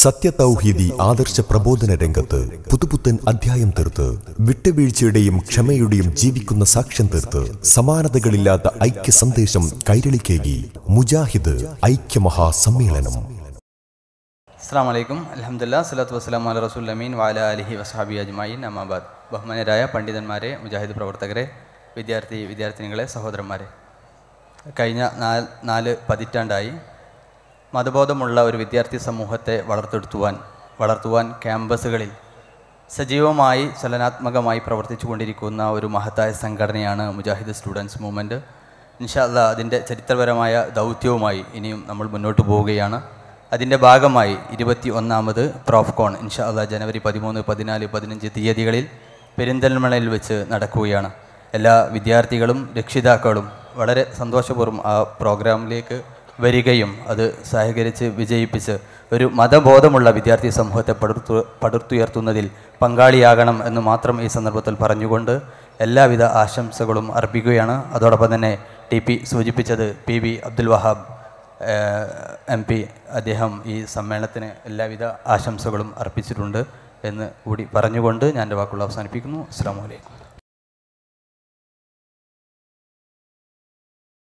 സത്യതൗഹീദി ആദർശ പ്രബോധന രംഗത്ത് പുതുപുത്തൻ അധ്യായം തീർത്ത് വിട്ടുവീഴ്ചയുടെയും ക്ഷമയുടെയും ജീവിക്കുന്ന സാക്ഷ്യം തീർത്ത് സമാനതകളില്ലാത്ത ഐക്യ സന്ദേശം കൈരളിക്കേകി മുജാഹിദ് ഐക്യമഹാസമ്മേളനം അസ്സാം വലൈക്കും അലഹമുല്ലാ സ്വലാത്തു വസ്സലാം അല റസൂൽ വാല അലഹി വസാബി അജ്മായി അമാബാദ് ബഹുമാനരായ പണ്ഡിതന്മാരെ മുജാഹിദ് പ്രവർത്തകരെ വിദ്യാർത്ഥി വിദ്യാർത്ഥിനികളെ സഹോദരന്മാരെ കഴിഞ്ഞ നാല് പതിറ്റാണ്ടായി മതബോധമുള്ള ഒരു വിദ്യാർത്ഥി സമൂഹത്തെ വളർത്തെടുത്തുവാൻ വളർത്തുവാൻ ക്യാമ്പസുകളിൽ സജീവമായി ചലനാത്മകമായി പ്രവർത്തിച്ചു കൊണ്ടിരിക്കുന്ന ഒരു മഹത്തായ സംഘടനയാണ് മുജാഹിദ് സ്റ്റുഡൻസ് മൂവ്മെൻറ്റ് നിഷാദ അതിൻ്റെ ചരിത്രപരമായ ദൗത്യവുമായി ഇനിയും നമ്മൾ മുന്നോട്ട് പോവുകയാണ് അതിൻ്റെ ഭാഗമായി ഇരുപത്തി ഒന്നാമത് പ്രോഫ്കോൺ ഇൻഷാല്ല ജനുവരി പതിമൂന്ന് പതിനാല് പതിനഞ്ച് തീയതികളിൽ പെരിന്തൽമണയിൽ വെച്ച് നടക്കുകയാണ് എല്ലാ വിദ്യാർത്ഥികളും രക്ഷിതാക്കളും വളരെ സന്തോഷപൂർവ്വം ആ പ്രോഗ്രാമിലേക്ക് വരികയും അത് സഹകരിച്ച് വിജയിപ്പിച്ച് ഒരു മതബോധമുള്ള വിദ്യാർത്ഥി സമൂഹത്തെ പടുത്തു പടുത്തുയർത്തുന്നതിൽ പങ്കാളിയാകണം എന്ന് മാത്രം ഈ സന്ദർഭത്തിൽ പറഞ്ഞുകൊണ്ട് എല്ലാവിധ ആശംസകളും അർപ്പിക്കുകയാണ് അതോടൊപ്പം തന്നെ ടി പി സൂചിപ്പിച്ചത് P V Abdul Wahab M P അദ്ദേഹം ഈ സമ്മേളനത്തിന് എല്ലാവിധ ആശംസകളും അർപ്പിച്ചിട്ടുണ്ട് എന്ന് കൂടി പറഞ്ഞുകൊണ്ട് ഞാൻ എൻ്റെ വാക്കുകൾ അവസാനിപ്പിക്കുന്നു അസ്സാം വലൈക്കും